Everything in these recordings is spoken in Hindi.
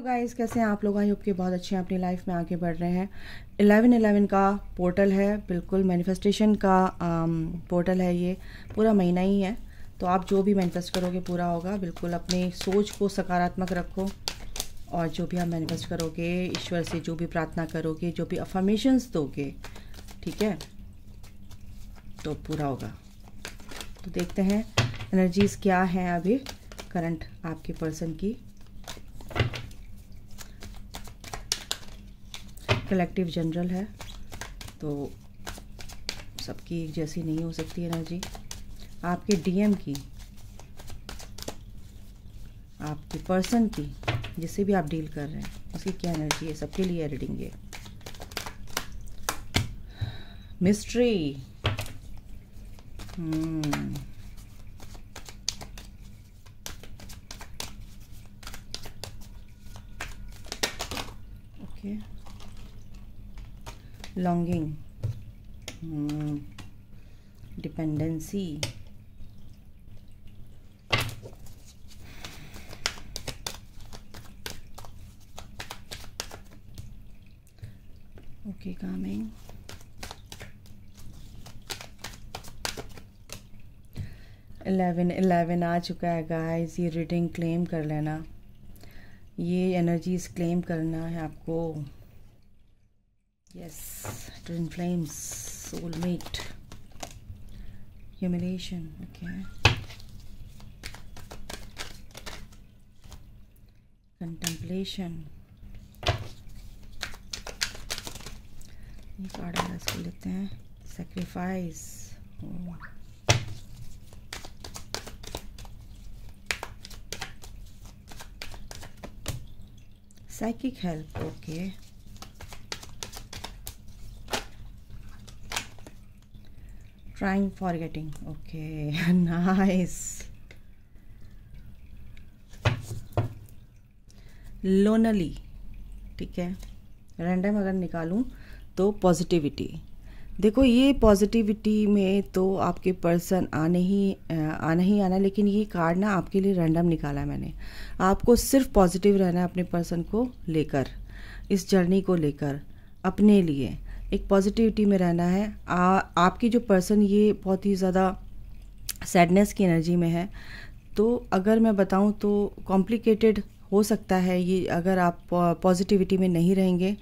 हेलो गाइस कैसे हैं आप लोग आई होप के बहुत अच्छे हैं अपनी लाइफ में आगे बढ़ रहे हैं इलेवन इलेवन का पोर्टल है बिल्कुल मैनिफेस्टेशन का आम, um, पोर्टल है ये पूरा महीना ही है तो आप जो भी मैनिफेस्ट करोगे पूरा होगा बिल्कुल अपनी सोच को सकारात्मक रखो और जो भी आप मैनिफेस्ट करोगे ईश्वर से जो भी प्रार्थना करोगे जो भी अफर्मेशंस दोगे ठीक है तो पूरा होगा तो देखते हैं एनर्जीज़ क्या हैं अभी करंट आपके पर्सन की कलेक्टिव जनरल है तो सबकी एक जैसी नहीं हो सकती है ना जी आपके डीएम की आपके पर्सन की जिससे भी आप डील कर रहे हैं उसकी क्या एनर्जी है सबके लिए रीडिंग है mystery okay hmm। okay. Longing dependency hmm. okay coming eleven eleven आ चुका है गाइस ये रीडिंग क्लेम कर लेना ये एनर्जीज क्लेम करना है आपको Yes, twin flames, soulmate, humiliation. Okay. Contemplation. ये कार्ड है इसको लेते हैं sacrifice psychic help okay okay. trying getting okay nice lonely ठीक है रैंडम अगर निकालूं तो पॉजिटिविटी देखो ये पॉजिटिविटी में तो आपके पर्सन आने ही आना ही आना लेकिन ये कार्ड ना आपके लिए रैंडम निकाला मैंने आपको सिर्फ पॉजिटिव रहना है अपने पर्सन को लेकर इस जर्नी को लेकर अपने लिए एक पॉजिटिविटी में रहना है आ, आपकी जो पर्सन ये बहुत ही ज़्यादा सैडनेस की एनर्जी में है तो अगर मैं बताऊँ तो कॉम्प्लिकेटेड हो सकता है ये अगर आप पॉजिटिविटी में नहीं रहेंगे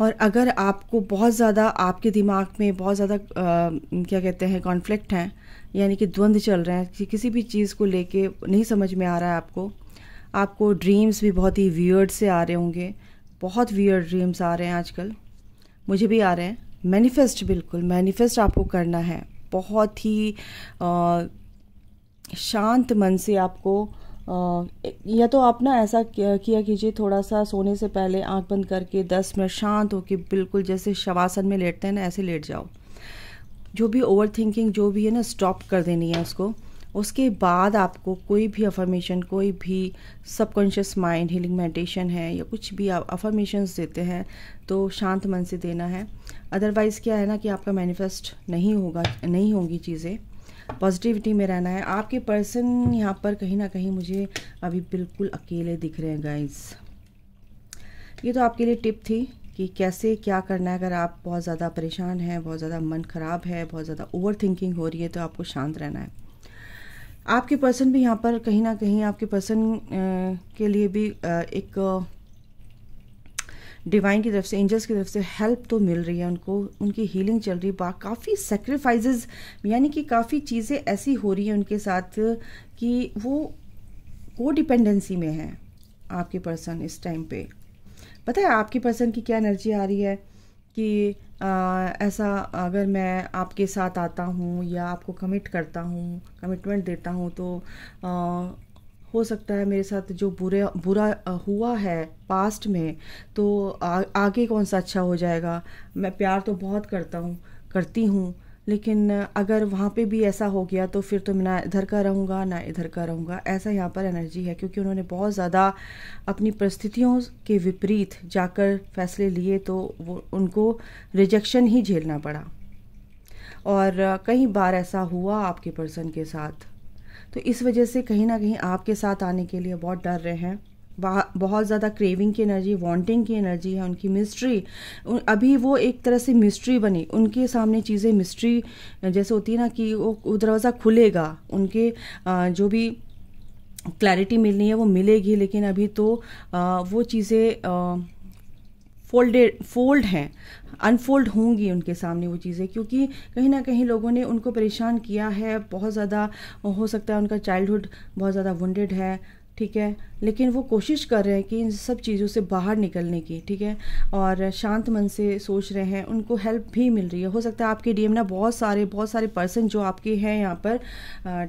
और अगर आपको बहुत ज़्यादा आपके दिमाग में बहुत ज़्यादा क्या कहते हैं कॉन्फ्लिक्ट हैं यानी कि द्वंद्व चल रहे हैं कि किसी भी चीज़ को लेके नहीं समझ में आ रहा है आपको आपको ड्रीम्स भी बहुत ही वियर्ड से आ रहे होंगे बहुत वियर्ड ड्रीम्स आ रहे हैं आजकल मुझे भी आ रहे हैं मैनिफेस्ट बिल्कुल मैनिफेस्ट आपको करना है बहुत ही शांत मन से आपको आ, या तो आप ना ऐसा किया कीजिए थोड़ा सा सोने से पहले आंख बंद करके दस मिनट शांत होकर बिल्कुल जैसे शवासन में लेटते हैं ना ऐसे लेट जाओ जो भी ओवर थिंकिंग जो भी है ना स्टॉप कर देनी है उसको उसके बाद आपको कोई भी अफर्मेशन कोई भी सबकॉन्शियस माइंड हीलिंग मेडिटेशन है या कुछ भी आप अफर्मेशंस देते हैं तो शांत मन से देना है अदरवाइज़ क्या है ना कि आपका मैनिफेस्ट नहीं होगा नहीं होंगी चीज़ें पॉजिटिविटी में रहना है आपके पर्सन यहाँ पर कहीं ना कहीं मुझे अभी बिल्कुल अकेले दिख रहे हैं गाइज ये तो आपके लिए टिप थी कि कैसे क्या करना है अगर आप बहुत ज़्यादा परेशान हैं बहुत ज़्यादा मन ख़राब है बहुत ज़्यादा ओवर थिंकिंग हो रही है तो आपको शांत रहना है आपके पर्सन भी यहाँ पर कहीं ना कहीं आपके पर्सन के लिए भी एक डिवाइन की तरफ से एंजल्स की तरफ से हेल्प तो मिल रही है उनको उनकी हीलिंग चल रही है काफ़ी सेक्रीफाइजेज यानी कि काफ़ी चीज़ें ऐसी हो रही हैं उनके साथ कि वो को डिपेंडेंसी में है आपके पर्सन इस टाइम पे पता है आपके पर्सन की क्या एनर्जी आ रही है कि ऐसा अगर मैं आपके साथ आता हूँ या आपको कमिट करता हूँ कमिटमेंट देता हूँ तो आ, हो सकता है मेरे साथ जो बुरे बुरा हुआ है पास्ट में तो आ, आगे कौन सा अच्छा हो जाएगा मैं प्यार तो बहुत करता हूँ करती हूँ लेकिन अगर वहाँ पे भी ऐसा हो गया तो फिर तो मैं ना इधर का रहूँगा ना इधर का रहूँगा ऐसा यहाँ पर एनर्जी है क्योंकि उन्होंने बहुत ज़्यादा अपनी परिस्थितियों के विपरीत जाकर फैसले लिए तो वो उनको रिजेक्शन ही झेलना पड़ा और कई बार ऐसा हुआ आपके पर्सन के साथ तो इस वजह से कहीं ना कहीं आपके साथ आने के लिए बहुत डर रहे हैं बहुत ज़्यादा क्रेविंग की एनर्जी वांटिंग की एनर्जी है उनकी मिस्ट्री अभी वो एक तरह से मिस्ट्री बनी उनके सामने चीज़ें मिस्ट्री जैसे होती है ना कि वो दरवाज़ा खुलेगा उनके जो भी क्लैरिटी मिलनी है वो मिलेगी लेकिन अभी तो वो चीज़ें फोल्डेड फोल्ड हैं अनफोल्ड होंगी उनके सामने वो चीज़ें क्योंकि कहीं ना कहीं लोगों ने उनको परेशान किया है बहुत ज़्यादा हो सकता है उनका चाइल्डहुड बहुत ज़्यादा वुंडेड है ठीक है लेकिन वो कोशिश कर रहे हैं कि इन सब चीज़ों से बाहर निकलने की ठीक है और शांत मन से सोच रहे हैं उनको हेल्प भी मिल रही है हो सकता है आपके डीएम ना बहुत सारे बहुत सारे पर्सन जो आपके हैं यहाँ पर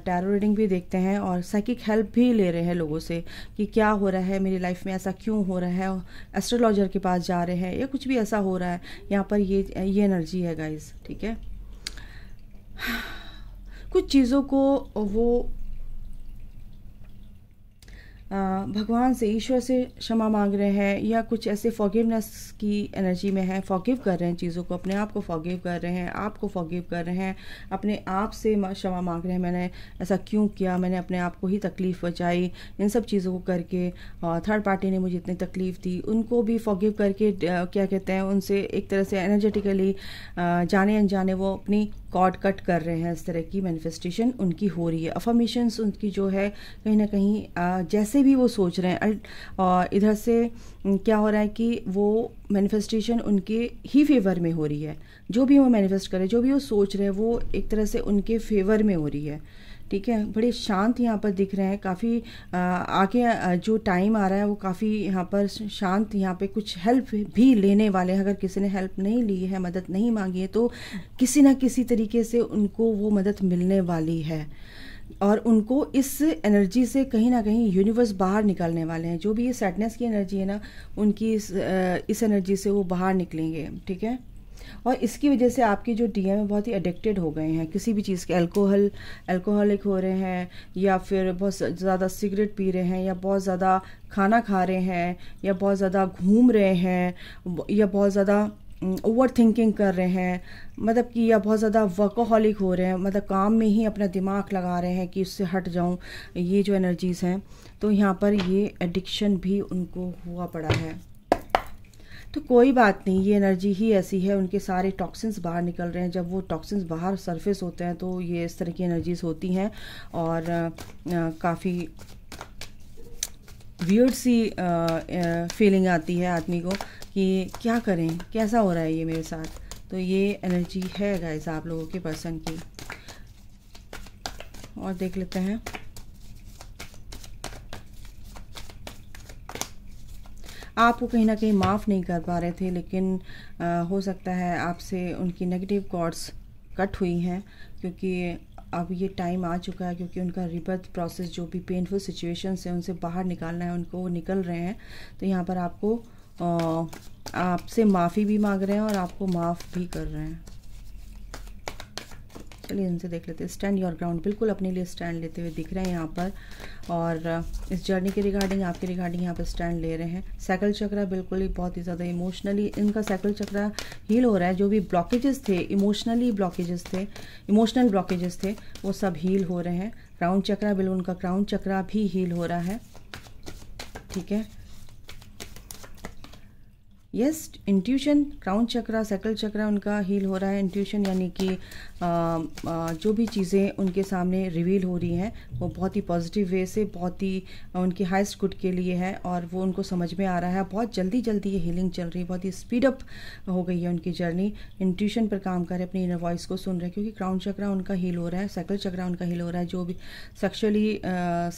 टैरो रीडिंग भी देखते हैं और साइकिक हेल्प भी ले रहे हैं लोगों से कि क्या हो रहा है मेरी लाइफ में ऐसा क्यों हो रहा है एस्ट्रोलॉजर के पास जा रहे हैं या कुछ भी ऐसा हो रहा है यहाँ पर ये ये एनर्जी है गाइज ठीक है कुछ चीज़ों को वो भगवान से ईश्वर से क्षमा मांग रहे हैं या कुछ ऐसे फॉगिवनेस की एनर्जी में है फॉगिव कर रहे हैं चीज़ों को अपने आप को फॉगिव कर रहे हैं आप को फॉगिव कर रहे हैं अपने आप से क्षमा मांग रहे हैं मैंने ऐसा क्यों किया मैंने अपने आप को ही तकलीफ़ बचाई इन सब चीज़ों को करके थर्ड पार्टी ने मुझे इतनी तकलीफ़ दी उनको भी फॉगिव करके क्या कहते हैं उनसे एक तरह से एनर्जेटिकली जाने अनजाने वो अपनी कॉड कट कर रहे हैं इस तरह की मैनिफेस्टेशन उनकी हो रही है अफर्मेशंस उनकी जो है कहीं ना कहीं जैसे से भी वो सोच रहे हैं और इधर से क्या हो रहा है कि वो मैनिफेस्टेशन उनके ही फेवर में हो रही है जो भी वो मैनिफेस्ट कर रहे हैं जो भी वो सोच रहे हैं वो एक तरह से उनके फेवर में हो रही है ठीक है बड़े शांत यहाँ पर दिख रहे हैं काफ़ी आगे जो टाइम आ रहा है वो काफ़ी यहाँ पर शांत यहाँ पे कुछ हेल्प भी लेने वाले हैं अगर किसी ने हेल्प नहीं ली है मदद नहीं मांगी है तो किसी ना किसी तरीके से उनको वो मदद मिलने वाली है और उनको इस एनर्जी से कहीं ना कहीं यूनिवर्स बाहर निकालने वाले हैं जो भी ये सैडनेस की एनर्जी है ना उनकी इस इस एनर्जी से वो बाहर निकलेंगे ठीक है और इसकी वजह से आपके जो डी एम बहुत ही एडिक्टेड हो गए हैं किसी भी चीज़ के अल्कोहल अल्कोहलिक हो रहे हैं या फिर बहुत ज़्यादा सिगरेट पी रहे हैं या बहुत ज़्यादा खाना खा रहे हैं या बहुत ज़्यादा घूम रहे हैं या बहुत ज़्यादा ओवर थिंकिंग कर रहे हैं मतलब कि या बहुत ज़्यादा वर्कोहॉलिक हो रहे हैं मतलब काम में ही अपना दिमाग लगा रहे हैं कि उससे हट जाऊं ये जो एनर्जीज़ हैं तो यहाँ पर ये एडिक्शन भी उनको हुआ पड़ा है तो कोई बात नहीं ये एनर्जी ही ऐसी है उनके सारे टॉक्सिन्स बाहर निकल रहे हैं जब वो टॉक्सिन्स बाहर सरफेस होते हैं तो ये इस तरह की एनर्जीज होती हैं और काफ़ी वियर्ड सी फीलिंग आती है आदमी को कि क्या करें कैसा हो रहा है ये मेरे साथ तो ये एनर्जी है गाइज आप लोगों के पर्सन की और देख लेते हैं आपको कहीं ना कहीं माफ़ नहीं कर पा रहे थे लेकिन आ, हो सकता है आपसे उनकी नेगेटिव कॉर्ड्स कट हुई हैं क्योंकि अब ये टाइम आ चुका है क्योंकि उनका रिबर्थ प्रोसेस जो भी पेनफुल सिचुएशन है उनसे बाहर निकालना है उनको वो निकल रहे हैं तो यहाँ पर आपको आपसे माफ़ी भी मांग रहे हैं और आपको माफ़ भी कर रहे हैं चलिए इनसे देख लेते हैं स्टैंड योर ग्राउंड बिल्कुल अपने लिए स्टैंड लेते हुए दिख रहे हैं यहाँ पर और इस जर्नी के रिगार्डिंग आपके रिगार्डिंग यहाँ पर स्टैंड ले रहे हैं साइकिल चक्रा बिल्कुल ही बहुत ही ज़्यादा इमोशनली इनका साइकिल चक्रा हील हो रहा है जो भी ब्लॉकेजेस थे इमोशनली ब्लॉकेजेस थे इमोशनल ब्लॉकेजेस थे वो सब हील हो रहे हैं क्राउन चक्रा बिल्कुल उनका क्राउन चक्रा भी हील हो रहा है ठीक है yes intuition crown chakra sacral chakra उनका हील हो रहा है इंट्यूशन यानी कि जो भी चीज़ें उनके सामने रिवील हो रही हैं वो बहुत ही पॉजिटिव वे से बहुत ही उनके हाइस्ट गुड के लिए है और वो उनको समझ में आ रहा है बहुत जल्दी जल्दी ये हीलिंग चल रही है बहुत ही स्पीड अप हो गई है उनकी जर्नी इंट्यूशन पर काम कर रहे अपनी इनर वॉइस को सुन रहे हैं क्योंकि क्राउन चक्रा उनका हील हो रहा है साइकिल चक्रा उनका हील हो रहा है जो भी सेक्शुअली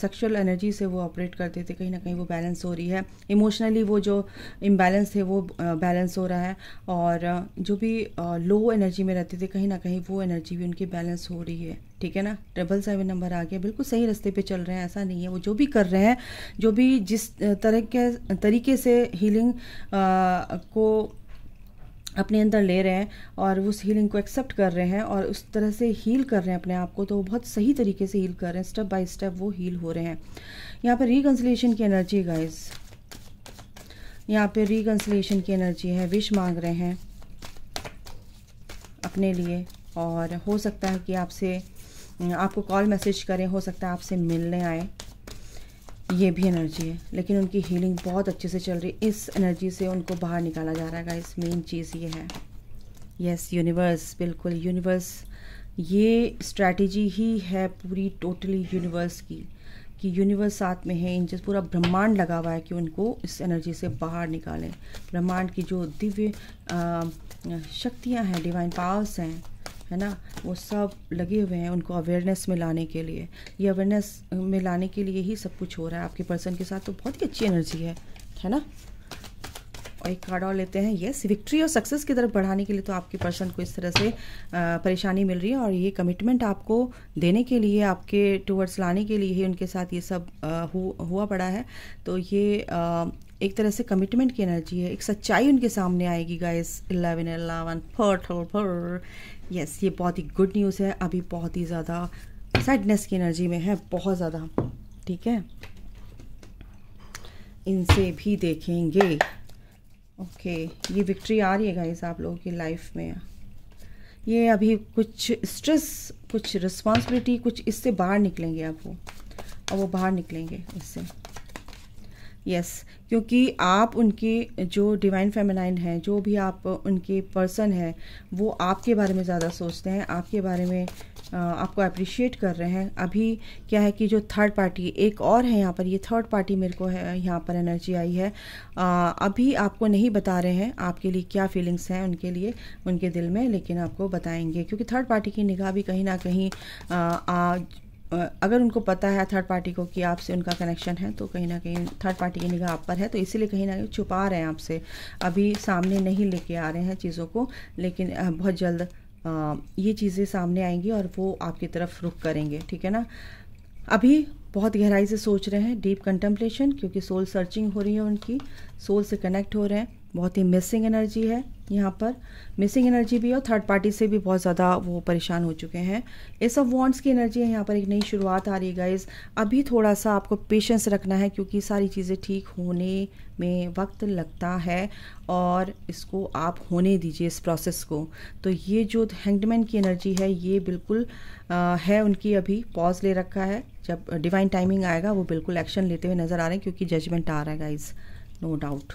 सेक्शुअल एनर्जी से वो ऑपरेट करते थे कहीं ना कहीं वो बैलेंस हो रही है इमोशनली वो जो इम्बैलेंस थे वो बैलेंस हो रहा है और जो भी लो एनर्जी में रहते थे कहीं ना कहीं वो एनर्जी भी उनकी बैलेंस हो रही है ठीक है ना ट्रिपल सेवन नंबर आ गया बिल्कुल सही रास्ते पे चल रहे हैं ऐसा नहीं है वो जो भी कर रहे हैं जो भी जिस तरह के तरीके से हीलिंग आ, को अपने अंदर ले रहे हैं और उस हीलिंग को एक्सेप्ट कर रहे हैं और उस तरह से हील कर रहे हैं अपने आप को तो वो बहुत सही तरीके से हील कर रहे हैं स्टेप बाय स्टेप वो हील हो रहे हैं यहाँ पर रिकन्सलेशन की एनर्जी गाइज यहाँ पर रिकन्सलेशन की एनर्जी है विश मांग रहे हैं अपने लिए और हो सकता है कि आपसे आपको कॉल मैसेज करें हो सकता है आपसे मिलने आए ये भी एनर्जी है लेकिन उनकी हीलिंग बहुत अच्छे से चल रही है इस एनर्जी से उनको बाहर निकाला जा रहा है इस मेन चीज़ ये है यस यूनिवर्स बिल्कुल यूनिवर्स ये स्ट्रैटेजी ही है पूरी टोटली यूनिवर्स की कि यूनिवर्स साथ में है इनसे पूरा ब्रह्मांड लगा हुआ है कि उनको इस एनर्जी से बाहर निकालें ब्रह्मांड की जो दिव्य शक्तियाँ हैं डिवाइन पावर्स हैं है ना वो सब लगे हुए हैं उनको अवेयरनेस में लाने के लिए ये अवेयरनेस में लाने के लिए ही सब कुछ हो रहा है आपके पर्सन के साथ तो बहुत ही अच्छी एनर्जी है है ना और एक कार्ड और लेते हैं यस विक्ट्री और सक्सेस की तरफ बढ़ाने के लिए तो आपके पर्सन को इस तरह से परेशानी मिल रही है और ये कमिटमेंट आपको देने के लिए आपके टूवर्ड्स लाने के लिए ही उनके साथ ये सब हुआ पड़ा है तो ये एक तरह से कमिटमेंट की एनर्जी है एक सच्चाई उनके सामने आएगी गाइस इलेवन एलेवन फर थर फर यस ये बहुत ही गुड न्यूज़ है अभी बहुत ही ज़्यादा सैडनेस की एनर्जी में है बहुत ज़्यादा ठीक है इनसे भी देखेंगे ओके ये विक्ट्री आ रही है गाइस आप लोगों की लाइफ में ये अभी कुछ स्ट्रेस कुछ रिस्पॉन्सिबिलिटी कुछ इससे बाहर निकलेंगे आप वो और वो बाहर निकलेंगे इससे यस yes, क्योंकि आप उनके जो डिवाइन फेमिनाइन है जो भी आप उनके पर्सन है वो आपके बारे में ज़्यादा सोचते हैं आपके बारे में आपको अप्रिशिएट कर रहे हैं अभी क्या है कि जो थर्ड पार्टी एक और है यहाँ पर ये थर्ड पार्टी मेरे को है यहाँ पर एनर्जी आई है आ, अभी आपको नहीं बता रहे हैं आपके लिए क्या फीलिंग्स हैं उनके लिए उनके दिल में लेकिन आपको बताएंगे क्योंकि थर्ड पार्टी की निगाह भी कहीं ना कहीं आ, आ, अगर उनको पता है थर्ड पार्टी को कि आपसे उनका कनेक्शन है तो कहीं ना कहीं थर्ड पार्टी की निगाह आप पर है तो इसीलिए कहीं ना कहीं छुपा रहे हैं आपसे अभी सामने नहीं लेके आ रहे हैं चीज़ों को लेकिन बहुत जल्द ये चीज़ें सामने आएंगी और वो आपकी तरफ रुख करेंगे ठीक है ना अभी बहुत गहराई से सोच रहे हैं डीप कंटेम्पलेशन क्योंकि सोल सर्चिंग हो रही है उनकी सोल से कनेक्ट हो रहे हैं बहुत ही मिसिंग एनर्जी है यहाँ पर मिसिंग एनर्जी भी और थर्ड पार्टी से भी बहुत ज़्यादा वो परेशान हो चुके हैं ये सब वॉन्ट्स की एनर्जी है यहाँ पर एक नई शुरुआत आ रही है गाइज अभी थोड़ा सा आपको पेशेंस रखना है क्योंकि सारी चीज़ें ठीक होने में वक्त लगता है और इसको आप होने दीजिए इस प्रोसेस को तो ये जो हैंगडमैन की एनर्जी है ये बिल्कुल आ, है उनकी अभी पॉज ले रखा है जब डिवाइन टाइमिंग आएगा वो बिल्कुल एक्शन लेते हुए नज़र आ रहे हैं क्योंकि जजमेंट आ रहा है गाइज नो डाउट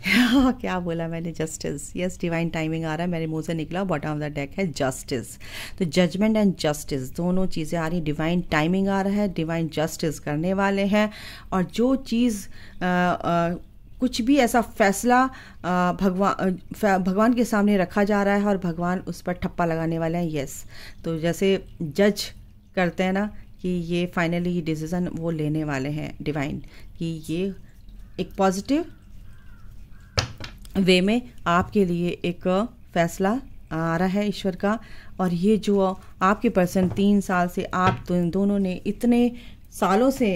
क्या बोला मैंने जस्टिस यस डिवाइन टाइमिंग आ रहा है मेरे मुंह से निकला बॉटम ऑफ द डेक है जस्टिस तो जजमेंट एंड जस्टिस दोनों चीज़ें आ रही डिवाइन टाइमिंग आ रहा है डिवाइन जस्टिस करने वाले हैं और जो चीज़ आ, आ, कुछ भी ऐसा फैसला भगवान भगवान के सामने रखा जा रहा है और भगवान उस पर ठप्पा लगाने वाले हैं यस तो जैसे जज करते हैं ना कि ये फाइनली ये डिसीज़न वो लेने वाले हैं डिवाइन कि ये एक पॉजिटिव वे में आपके लिए एक फैसला आ रहा है ईश्वर का और ये जो आपके पर्सन तीन साल से आप दोनों ने इतने सालों से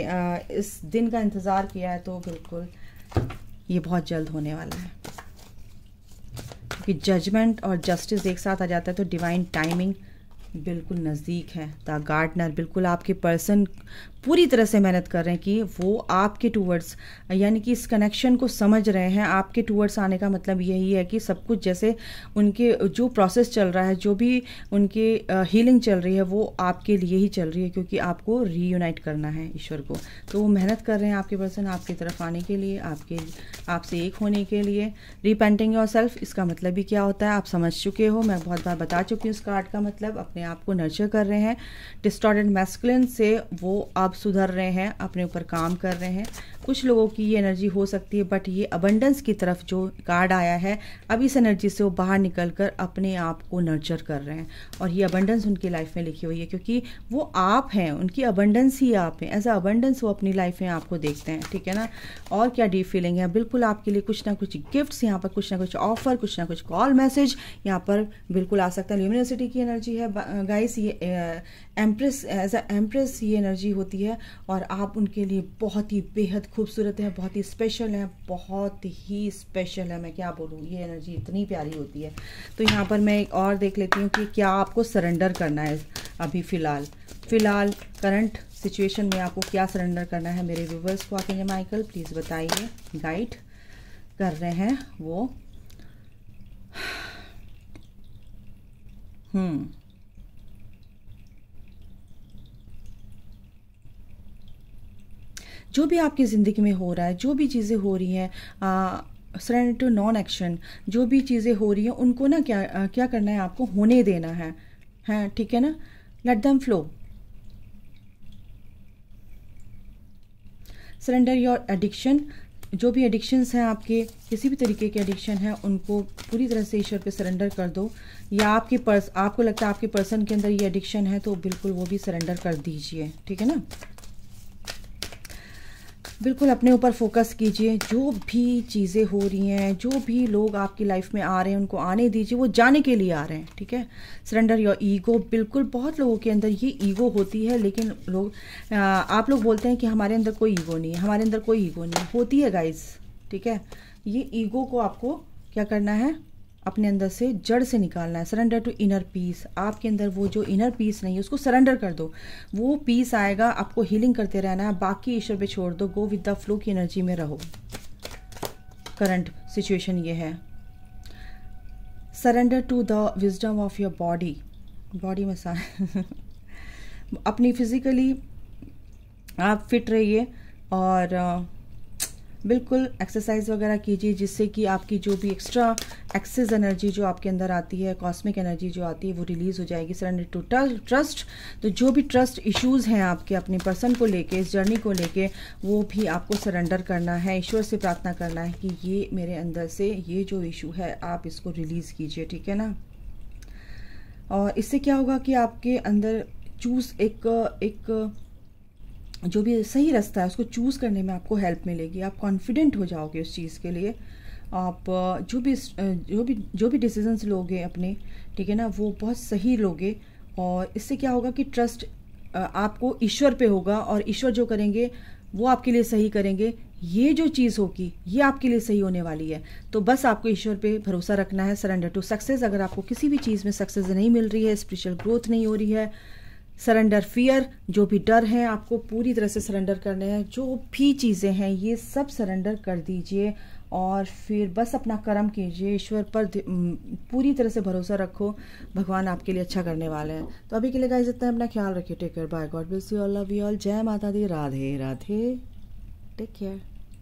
इस दिन का इंतज़ार किया है तो बिल्कुल ये बहुत जल्द होने वाला है क्योंकि जजमेंट और जस्टिस एक साथ आ जाता है तो डिवाइन टाइमिंग बिल्कुल नज़दीक है द गार्डनर बिल्कुल आपके पर्सन पूरी तरह से मेहनत कर रहे हैं कि वो आपके टूवर्ड्स यानी कि इस कनेक्शन को समझ रहे हैं आपके टूवर्ड्स आने का मतलब यही है कि सब कुछ जैसे उनके जो प्रोसेस चल रहा है जो भी उनके हीलिंग चल रही है वो आपके लिए ही चल रही है क्योंकि आपको रीयूनाइट करना है ईश्वर को तो वो मेहनत कर रहे हैं आपके पर्सन आपकी तरफ आने के लिए आपके आपसे एक होने के लिए रिपेंटिंग योर सेल्फ इसका मतलब भी क्या होता है आप समझ चुके हो मैं बहुत बार बता चुकी हूँ इस कार्ड का मतलब अपने आप को नर्चर कर रहे हैं डिस्टॉर्टेड मैस्कुलिन से वो अब आप सुधर रहे हैं अपने ऊपर काम कर रहे हैं कुछ लोगों की ये एनर्जी हो सकती है बट ये अबंडेंस की तरफ जो कार्ड आया है अब इस एनर्जी से वो बाहर निकल कर अपने आप को नर्चर कर रहे हैं और ये अबंडेंस उनकी लाइफ में लिखी हुई है क्योंकि वो आप हैं उनकी अबंडेंस ही आप हैं एज अ अबंडेंस वो अपनी लाइफ में आपको देखते हैं ठीक है ना और क्या डीप फीलिंग है बिल्कुल आपके लिए कुछ ना कुछ गिफ्ट्स यहाँ पर कुछ ना कुछ ऑफर कुछ ना कुछ कॉल मैसेज यहाँ पर बिल्कुल आ सकता है यूनिवर्सिटी की एनर्जी है गाइस ये एम्प्रेस एज अ एम्प्रेस ये एनर्जी होती है है और आप उनके लिए बहुत ही बेहद खूबसूरत हैं बहुत ही स्पेशल हैं बहुत ही स्पेशल है मैं क्या बोलूँ ये एनर्जी इतनी प्यारी होती है तो यहाँ पर मैं एक और देख लेती हूँ कि क्या आपको सरेंडर करना है अभी फ़िलहाल फ़िलहाल करंट सिचुएशन में आपको क्या सरेंडर करना है मेरे व्यूवर्स को आते हैं माइकल प्लीज़ बताइए गाइड कर रहे हैं वो हम्म जो भी आपकी ज़िंदगी में हो रहा है जो भी चीज़ें हो रही हैं सरेंडर टू नॉन एक्शन जो भी चीज़ें हो रही हैं उनको ना क्या आ, क्या करना है आपको होने देना है हैं ठीक है ना let them flow surrender your addiction जो भी एडिक्शंस हैं आपके किसी भी तरीके के एडिक्शन हैं उनको पूरी तरह से ईश्वर पे सरेंडर कर दो या आपके पर्स आपको लगता है आपके पर्सन के अंदर ये एडिक्शन है तो बिल्कुल वो भी सरेंडर कर दीजिए ठीक है ना बिल्कुल अपने ऊपर फोकस कीजिए जो भी चीज़ें हो रही हैं जो भी लोग आपकी लाइफ में आ रहे हैं उनको आने दीजिए वो जाने के लिए आ रहे हैं ठीक है सरेंडर योर ईगो बिल्कुल बहुत लोगों के अंदर ये ईगो होती है लेकिन लोग आप लोग बोलते हैं कि हमारे अंदर कोई ईगो नहीं है हमारे अंदर कोई ईगो नहीं होती है गाइज ठीक है ये ईगो को आपको क्या करना है अपने अंदर से जड़ से निकालना है सरेंडर टू इनर पीस आपके अंदर वो जो इनर पीस नहीं है उसको सरेंडर कर दो वो पीस आएगा आपको हीलिंग करते रहना है बाकी ईश्वर पे छोड़ दो गो विद द फ्लो की एनर्जी में रहो करंट सिचुएशन ये है surrender to the wisdom of your body body में अपनी फिजिकली आप फिट रहिए और बिल्कुल एक्सरसाइज वगैरह कीजिए जिससे कि आपकी जो भी एक्स्ट्रा एक्सेस एनर्जी जो आपके अंदर आती है कॉस्मिक एनर्जी जो आती है वो रिलीज़ हो जाएगी सरेंडर टू ट्रस्ट तो जो भी ट्रस्ट इश्यूज़ हैं आपके अपने पर्सन को लेके इस जर्नी को लेके वो भी आपको सरेंडर करना है ईश्वर से प्रार्थना करना है कि ये मेरे अंदर से ये जो इशू है आप इसको रिलीज़ कीजिए ठीक है ना और इससे क्या होगा कि आपके अंदर चूज़ एक एक जो भी सही रास्ता है उसको चूज़ करने में आपको हेल्प मिलेगी आप कॉन्फिडेंट हो जाओगे उस चीज़ के लिए आप जो भी जो भी जो भी डिसीजंस लोगे अपने ठीक है ना वो बहुत सही लोगे और इससे क्या होगा कि ट्रस्ट आपको ईश्वर पे होगा और ईश्वर जो करेंगे वो आपके लिए सही करेंगे ये जो चीज़ होगी ये आपके लिए सही होने वाली है तो बस आपको ईश्वर पे भरोसा रखना है सरेंडर टू सक्सेस अगर आपको किसी भी चीज़ में सक्सेस नहीं मिल रही है स्पिरिचुअल ग्रोथ नहीं हो रही है सरेंडर फियर जो भी डर है आपको पूरी तरह से सरेंडर करने हैं जो भी चीज़ें हैं ये सब सरेंडर कर दीजिए और फिर बस अपना कर्म कीजिए ईश्वर पर पूरी तरह से भरोसा रखो भगवान आपके लिए अच्छा करने वाले हैं तो अभी के लिए गाइस इतना अपना ख्याल रखिए take care bye God bless you all love you all जय माता दी राधे राधे टेक केयर